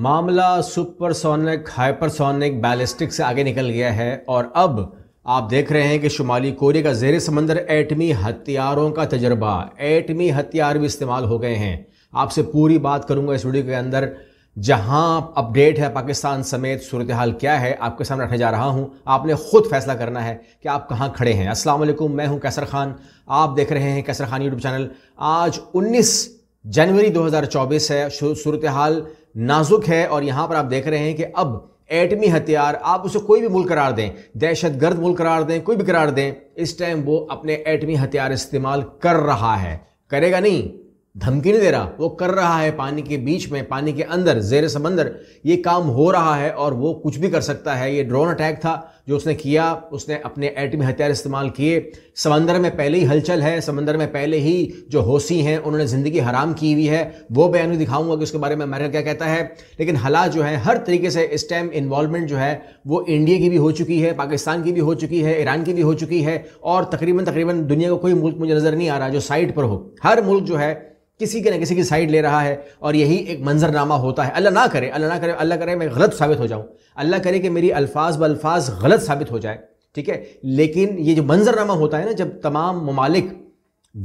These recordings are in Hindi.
मामला सुपरसोनिक हाइपरसोनिक बैलिस्टिक से आगे निकल गया है और अब आप देख रहे हैं कि शुमाली कोरिया का जेर समंदर एटमी हथियारों का तजर्बा एटमी हथियार भी इस्तेमाल हो गए हैं आपसे पूरी बात करूंगा इस वीडियो के अंदर जहां अपडेट है पाकिस्तान समेत सूरत हाल क्या है आपके सामने रखने जा रहा हूं आपने खुद फैसला करना है कि आप कहां खड़े हैं अस्सलाम मैं हूं कैसर खान आप देख रहे हैं कैसर खान यूट्यूब चैनल आज 19 जनवरी 2024 है सूरत हाल नाजुक है और यहां पर आप देख रहे हैं कि अब एटमी हथियार आप उसे कोई भी मुल्क करार दें दहशत गर्द मुल्क करार दें कोई भी करार दें इस टाइम वो अपने एटमी हथियार इस्तेमाल कर रहा है करेगा नहीं धमकी नहीं दे रहा वो कर रहा है पानी के बीच में पानी के अंदर जेर समंदर ये काम हो रहा है और वो कुछ भी कर सकता है ये ड्रोन अटैक था जो उसने किया उसने अपने एटमी हथियार इस्तेमाल किए समंदर में पहले ही हलचल है समंदर में पहले ही जो होसी हैं उन्होंने ज़िंदगी हराम की हुई है वो बयान भी दिखाऊंगा कि उसके बारे में अमेरिका क्या कहता है लेकिन हालात जो है हर तरीके से इस टाइम इन्वॉलमेंट जो है वो इंडिया की भी हो चुकी है पाकिस्तान की भी हो चुकी है ईरान की भी हो चुकी है और तकरीबन तकरीबन दुनिया का कोई मुल्क मुझे नज़र नहीं आ रहा जो साइड पर हो हर मुल्क जो है किसी के ना किसी की साइड ले रहा है और यही एक मंजरनामा होता है अल्लाह ना करे अल्लाह ना करे अल्लाह करे मैं गलत साबित हो जाऊँ अल्लाह करे कि मेरी अल्फाज व अल्फाज गलत साबित हो जाए ठीक है लेकिन ये जो मंजरनामा होता है ना जब तमाम ममालिक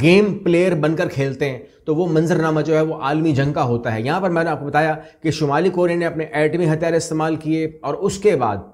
गेम प्लेयर बनकर खेलते हैं तो वो मंजरनामा जो है वो आलमी जंग का होता है यहाँ पर मैंने आपको बताया कि शुमाली कोरिया ने अपने एटमी हथियार इस्तेमाल किए और उसके बाद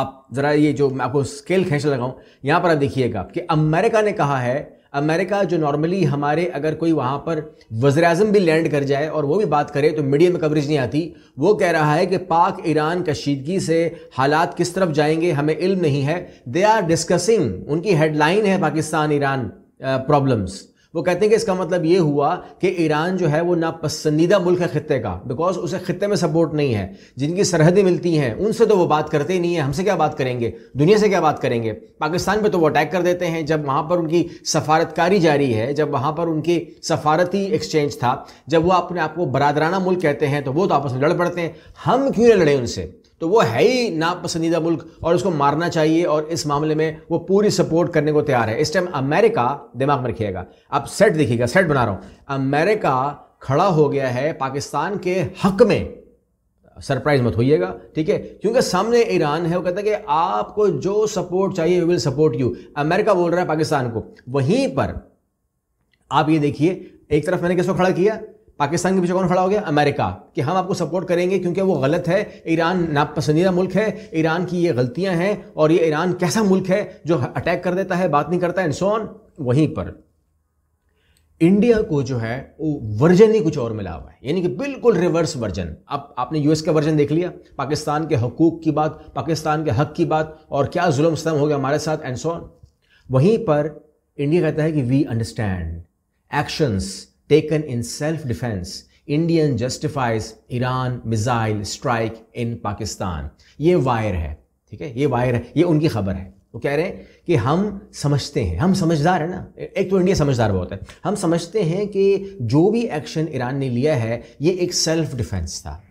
आप ज़रा ये जो मैं आपको स्केल खींच लगाऊँ यहाँ पर आप देखिएगा कि अमेरिका ने कहा है अमेरिका जो नॉर्मली हमारे अगर कोई वहाँ पर वजर भी लैंड कर जाए और वो भी बात करे तो मीडिया में कवरेज नहीं आती वो कह रहा है कि पाक ईरान कशीदगी से हालात किस तरफ जाएंगे हमें इल्म नहीं है दे आर डिस्कसिंग उनकी हेडलाइन है पाकिस्तान ईरान प्रॉब्लम्स uh, वो कहते हैं कि इसका मतलब ये हुआ कि ईरान जो है वो नापसंदीदा मुल्क है खत्े का बिकॉज उसे खत्े में सपोर्ट नहीं है जिनकी सरहदें मिलती हैं उनसे तो वो बात करते ही नहीं है हमसे क्या बात करेंगे दुनिया से क्या बात करेंगे पाकिस्तान पर तो वो अटैक कर देते हैं जब वहाँ पर उनकी सफारतकारी जारी है जब वहाँ पर उनकी सफारती एक्सचेंज था जब वो अपने आप को बरदराना मुल्क कहते हैं तो वो तो आपस में लड़ पड़ते हैं हम क्यों नहीं लड़े उनसे तो वो है ही नापसंदीदा मुल्क और उसको मारना चाहिए और इस मामले में वो पूरी सपोर्ट करने को तैयार है इस टाइम अमेरिका दिमाग में रखिएगा आप सेट देखिएगा सेट बना रहा हूं अमेरिका खड़ा हो गया है पाकिस्तान के हक में सरप्राइज मत होइएगा ठीक है क्योंकि सामने ईरान है वो कहता है कि आपको जो सपोर्ट चाहिए we will support you America बोल रहा है पाकिस्तान को वहीं पर आप ये देखिए एक तरफ मैंने किसको खड़ा किया पाकिस्तान के पीछे कौन खड़ा हो गया अमेरिका कि हम आपको सपोर्ट करेंगे क्योंकि वो गलत है ईरान नापसंदीदा मुल्क है ईरान की ये गलतियां हैं और ये ईरान कैसा मुल्क है जो अटैक कर देता है बात नहीं करता एंड सोन वहीं पर इंडिया को जो है वो वर्जन ही कुछ और मिला हुआ है यानी कि बिल्कुल रिवर्स वर्जन अब आपने यूएस का वर्जन देख लिया पाकिस्तान के हकूक की बात पाकिस्तान के हक की बात और क्या जुल्म सतम हो गया हमारे साथ एंड सोन वहीं पर इंडिया कहता है कि we understand actions taken in self defense, Indian justifies Iran missile strike in Pakistan ये वायर है ठीक है ये वायर है ये उनकी खबर है वो कह रहे हैं कि हम समझते हैं हम समझदार है ना एक तो इंडिया समझदार बहुत है हम समझते हैं कि जो भी एक्शन ईरान ने लिया है ये एक सेल्फ डिफेंस था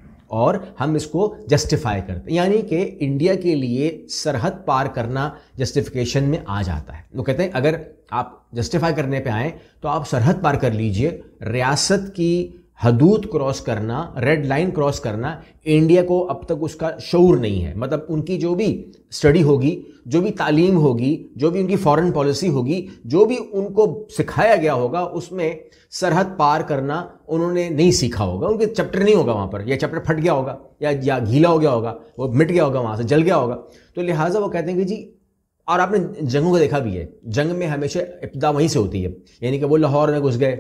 और हम इसको जस्टिफाई करते हैं यानी कि इंडिया के लिए सरहद पार करना जस्टिफिकेशन में आ जाता है वो कहते हैं अगर आप जस्टिफाई करने पे आए तो आप सरहद पार कर लीजिए रियासत की हदूद क्रॉस करना रेड लाइन क्रॉस करना इंडिया को अब तक उसका शौर नहीं है मतलब उनकी जो भी स्टडी होगी जो भी तालीम होगी जो भी उनकी फॉरेन पॉलिसी होगी जो भी उनको सिखाया गया होगा उसमें सरहद पार करना उन्होंने नहीं सीखा होगा उनके चैप्टर नहीं होगा वहाँ पर या चैप्टर फट गया होगा या या घीला हो गया होगा वो मिट गया होगा वहाँ से जल गया होगा तो लिहाजा वो कहते हैं कि जी और आपने जंगों को देखा भी है जंग में हमेशा इब्तदा वहीं से होती है यानी कि वो लाहौर में घुस गए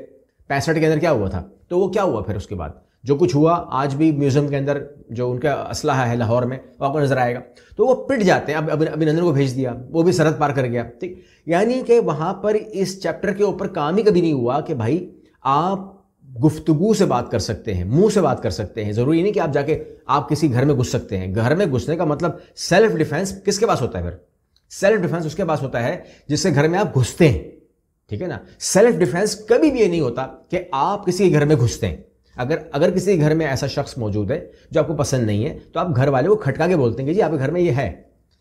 पैंसठ के अंदर क्या हुआ था तो वो क्या हुआ फिर उसके बाद जो कुछ हुआ आज भी म्यूजियम के अंदर जो उनका असलाह है लाहौर में वो आपको नजर आएगा तो वो पिट जाते हैं अब अभिनंदन को भेज दिया वो भी सरहद पार कर गया ठीक यानी कि वहाँ पर इस चैप्टर के ऊपर काम ही कभी नहीं हुआ कि भाई आप गुफ्तगु से बात कर सकते हैं मुंह से बात कर सकते हैं ज़रूरी नहीं कि आप जाके आप किसी घर में घुस सकते हैं घर में घुसने का मतलब सेल्फ डिफेंस किसके पास होता है फिर सेल्फ डिफेंस उसके पास होता है जिससे घर में आप घुसते हैं ठीक है ना सेल्फ डिफेंस कभी भी ये नहीं होता कि आप किसी के घर में घुसते हैं अगर अगर किसी के घर में ऐसा शख्स मौजूद है जो आपको पसंद नहीं है तो आप घर वाले को खटका के बोलते हैं कि जी आपके घर में ये है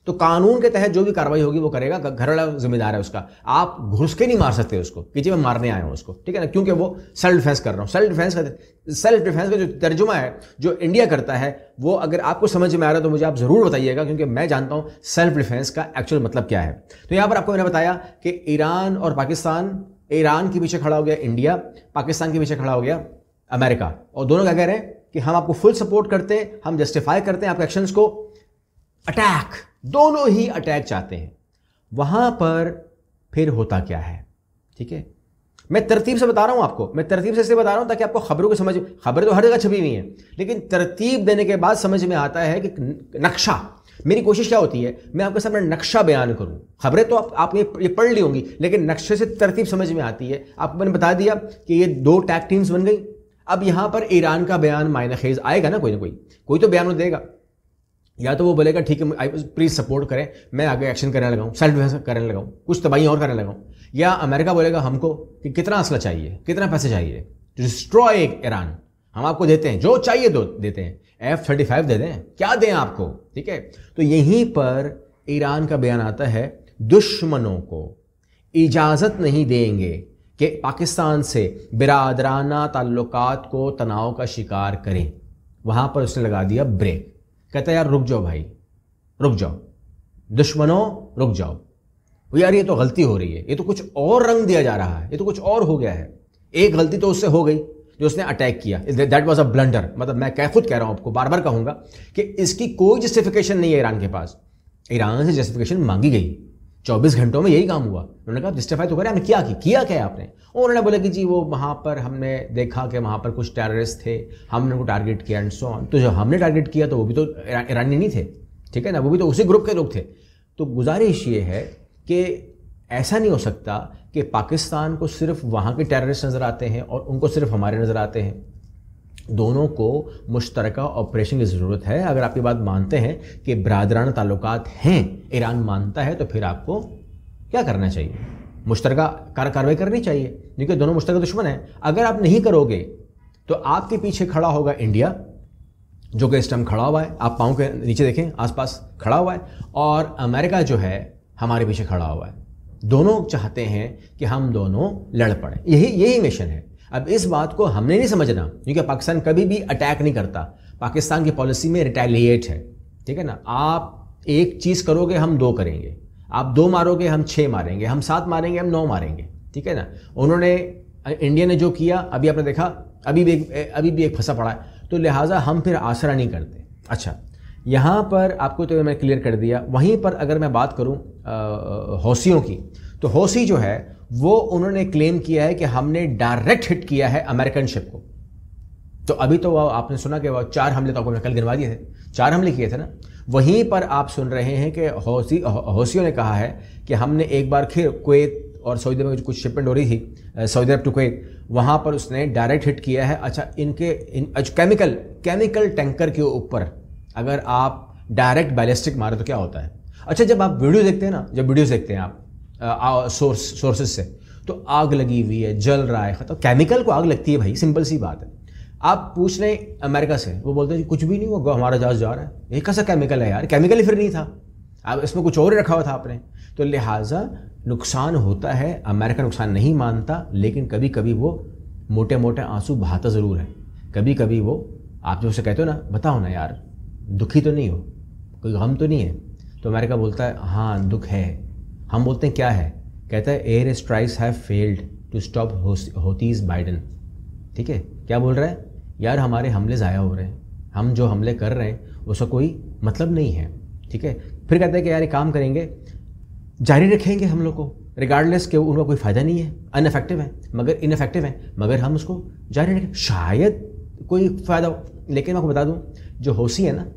तो कानून के तहत जो भी कार्रवाई होगी वो करेगा वाला जिम्मेदार है उसका आप घुस के नहीं मार सकते उसको कि जी मैं मारने आया हूँ उसको ठीक है ना क्योंकि वो सेल्फ डिफेंस कर रहा हूँ सेल्फ डिफेंस का सेल्फ डिफेंस का जो तर्जुमा है जो इंडिया करता है वो अगर आपको समझ में आ रहा है तो मुझे आप ज़रूर बताइएगा क्योंकि मैं जानता हूँ सेल्फ डिफेंस का एक्चुअल मतलब क्या है तो यहाँ पर आपको मैंने बताया कि ईरान और पाकिस्तान ईरान के पीछे खड़ा हो गया इंडिया पाकिस्तान के पीछे खड़ा हो गया अमेरिका और दोनों क्या कह रहे हैं कि हम आपको फुल सपोर्ट करते हैं हम जस्टिफाई करते हैं आपके एक्शंस को अटैक दोनों ही अटैच आते हैं वहां पर फिर होता क्या है ठीक है मैं तरतीब से बता रहा हूं आपको मैं तरतीब से इसलिए बता रहा हूं ताकि आपको खबरों को समझ खबरें तो हर जगह छपी हुई हैं लेकिन तरतीब देने के बाद समझ में आता है कि नक्शा मेरी कोशिश क्या होती है मैं आपके सामने नक्शा बयान करूं खबरें तो आप आपने ये पढ़ ली होंगी लेकिन नक्शे से तरतीब समझ में आती है आपको मैंने बता दिया कि ये दो टैग टीम्स बन गई अब यहां पर ईरान का बयान मायने खेज आएगा ना कोई ना कोई कोई तो बयान तो देगा या तो वो बोलेगा ठीक है आई प्लीज़ सपोर्ट करें मैं आगे एक्शन करने लगाऊँ सेल्फ डिफेंस करने लगाऊँ कुछ तबाही और करने लगाऊँ या अमेरिका बोलेगा हमको कि कितना असला चाहिए कितना पैसे चाहिए टू डिस्ट्रॉय ईरान हम आपको देते हैं जो चाहिए दो देते हैं एफ थर्टी फाइव दे दें क्या दें आपको ठीक है तो यहीं पर ईरान का बयान आता है दुश्मनों को इजाज़त नहीं देंगे कि पाकिस्तान से बिरादराना ताल्लुकात को तनाव का शिकार करें वहाँ पर उसने लगा दिया ब्रेक कहता यार रुक जाओ भाई रुक जाओ दुश्मनों रुक जाओ यार ये तो गलती हो रही है ये तो कुछ और रंग दिया जा रहा है ये तो कुछ और हो गया है एक गलती तो उससे हो गई जो उसने अटैक किया दैट वॉज अ ब्लंडर मतलब मैं कह खुद कह रहा हूं आपको बार बार कहूंगा कि इसकी कोई जस्टिफिकेशन नहीं है ईरान के पास ईरान से जस्टिफिकेशन मांगी गई 24 घंटों में यही काम हुआ उन्होंने कहा जस्टिफाई तो करें हमने किया कि किया क्या आपने उन्होंने बोला कि जी वो वहाँ पर हमने देखा कि वहाँ पर कुछ टेररिस्ट थे हमने उनको टारगेट किया एंड सो ऑन तो जो हमने टारगेट किया तो वो भी तो ईरानी नहीं थे ठीक है ना वो भी तो उसी ग्रुप के लोग थे तो गुजारिश ये है कि ऐसा नहीं हो सकता कि पाकिस्तान को सिर्फ वहाँ के टेररिस्ट नज़र आते हैं और उनको सिर्फ हमारे नज़र आते हैं दोनों को मुश्तर ऑपरेशन की ज़रूरत है अगर आप ये बात मानते हैं कि बरदरान ताल्लुक हैं ईरान मानता है तो फिर आपको क्या करना चाहिए मुश्तर कार कार्रवाई करनी चाहिए क्योंकि दोनों मुश्तर दुश्मन हैं अगर आप नहीं करोगे तो आपके पीछे खड़ा होगा इंडिया जो कि इस टाइम खड़ा हुआ है आप पाँव के नीचे देखें आसपास खड़ा हुआ है और अमेरिका जो है हमारे पीछे खड़ा हुआ है दोनों चाहते हैं कि हम दोनों लड़ पड़ें यही यही मिशन है अब इस बात को हमने नहीं समझना क्योंकि पाकिस्तान कभी भी अटैक नहीं करता पाकिस्तान की पॉलिसी में रिटेलिएट है ठीक है ना आप एक चीज़ करोगे हम दो करेंगे आप दो मारोगे हम छः मारेंगे हम सात मारेंगे हम नौ मारेंगे ठीक है ना उन्होंने इंडिया ने जो किया अभी आपने देखा अभी भी एक अभी भी एक फंसा पड़ा है तो लिहाजा हम फिर आसरा नहीं करते अच्छा यहाँ पर आपको तो मैं क्लियर कर दिया वहीं पर अगर मैं बात करूँ हौसियों की तो हौसी जो है वो उन्होंने क्लेम किया है कि हमने डायरेक्ट हिट किया है अमेरिकन शिप को तो अभी तो वह आपने सुना कि वह चार हमले तो आपको कल गिनवा दिए थे चार हमले किए थे ना वहीं पर आप सुन रहे हैं कि हौसियों ने कहा है कि हमने एक बार फिर कुवैत और सऊदी अरब में कुछ शिपमेंट हो रही थी सऊदी अरब टू कुवैत वहाँ पर उसने डायरेक्ट हिट किया है अच्छा इनके इन केमिकल केमिकल टैंकर के ऊपर अगर आप डायरेक्ट बैलिस्टिक मारे तो क्या होता है अच्छा जब आप वीडियो देखते हैं ना जब वीडियो देखते हैं आप सोर्स सोर्सेज से तो आग लगी हुई है जल रहा है खत्म केमिकल को आग लगती है भाई सिंपल सी बात है आप पूछ रहे अमेरिका से वो बोलते हैं कुछ भी नहीं हुआ हमारा जहाज जा रहा है ये कैसा केमिकल है यार केमिकल ही फिर नहीं था अब इसमें कुछ और रखा हुआ था आपने तो लिहाजा नुकसान होता है अमेरिका नुकसान नहीं मानता लेकिन कभी कभी वो मोटे मोटे आंसू बहाता ज़रूर है कभी कभी वो आप जो उसे कहते हो ना बताओ ना यार दुखी तो नहीं हो कोई गम तो नहीं है तो अमेरिका बोलता है हाँ दुख है हम बोलते हैं क्या है कहता है air strikes have failed to stop Houthis Biden ठीक है क्या बोल रहा है यार हमारे हमले ज़ाया हो रहे हैं हम जो हमले कर रहे हैं उसका कोई मतलब नहीं है ठीक है फिर कहते हैं कि यार ये काम करेंगे जारी रखेंगे हम लोग को रिगार्डलेस के उनका कोई फ़ायदा नहीं है अनफेक्टिव है मगर इनफेक्टिव है मगर हम उसको जारी रखें शायद कोई फ़ायदा हो लेकिन मैं आपको बता दूँ जो होसी है ना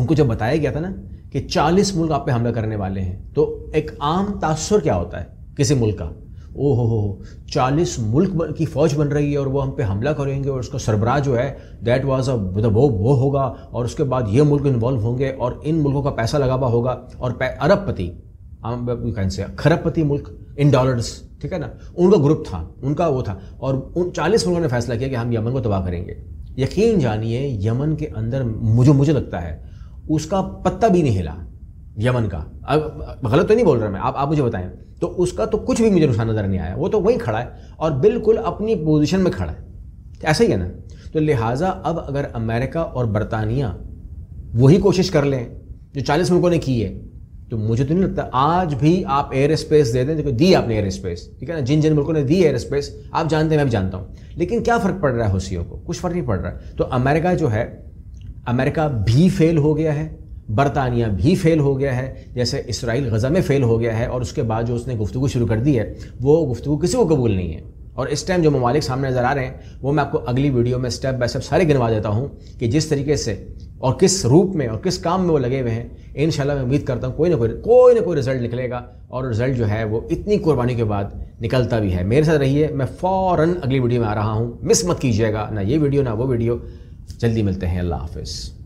उनको जब बताया गया था ना कि 40 मुल्क आप पे हमला करने वाले हैं तो एक आम तासर क्या होता है किसी मुल्क का ओ हो हो चालीस मुल्क की फ़ौज बन रही है और वो हम पे हमला करेंगे और उसका सरबराह जो है दैट वाज अ वो वो होगा और उसके बाद ये मुल्क इन्वॉल्व होंगे और इन मुल्कों का पैसा लगा हुआ होगा और अरबपति कैन से खरबपति मुल्क इन डॉलर्स ठीक है ना उनका ग्रुप था उनका वो था और उन चालीस मुल्कों ने फैसला किया कि हम यमन को तबाह करेंगे यकीन जानिए यमन के अंदर मुझे मुझे लगता है उसका पत्ता भी नहीं हिला यमन का अब गलत तो नहीं बोल रहा मैं आप आप मुझे बताएं तो उसका तो कुछ भी मुझे नुकसान नज़र नहीं आया वो तो वहीं खड़ा है और बिल्कुल अपनी पोजीशन में खड़ा है ऐसा ही है ना तो लिहाजा अब अगर अमेरिका और बरतानिया वही कोशिश कर लें जो चालीस मुल्कों ने की है तो मुझे तो नहीं लगता आज भी आप एयर स्पेस दे दें दी आपने एयर स्पेस ठीक है ना जिन जिन मुल्कों ने दी एयर स्पेस आप जानते हैं मैं भी जानता हूँ लेकिन क्या फ़र्क पड़ रहा है हौसियों को कुछ फ़र्क नहीं पड़ रहा है तो अमेरिका जो है अमेरिका भी फेल हो गया है बरतानिया भी फेल हो गया है जैसे इसराइल गज़ा में फ़ेल हो गया है और उसके बाद जो उसने गुफ्तु शुरू कर दी है वो गुफ्तु किसी को कबूल नहीं है और इस टाइम जो ममालिक सामने नज़र आ रहे हैं वो मैं आपको अगली वीडियो में स्टेप बाय स्टेप सारे गिनवा देता हूँ कि जिस तरीके से और किस रूप में और किस काम में वो लगे हुए हैं इन मैं उम्मीद करता हूँ कोई ना कोई कोई ना कोई रिजल्ट निकलेगा और रिजल्ट जो है वो इतनी कुर्बानी के बाद निकलता भी है मेरे साथ रहिए मैं फ़ौर अगली वीडियो में आ रहा हूँ मिस मत कीजिएगा ना ये वीडियो ना वो वीडियो जल्दी मिलते हैं अल्लाह हाफिज़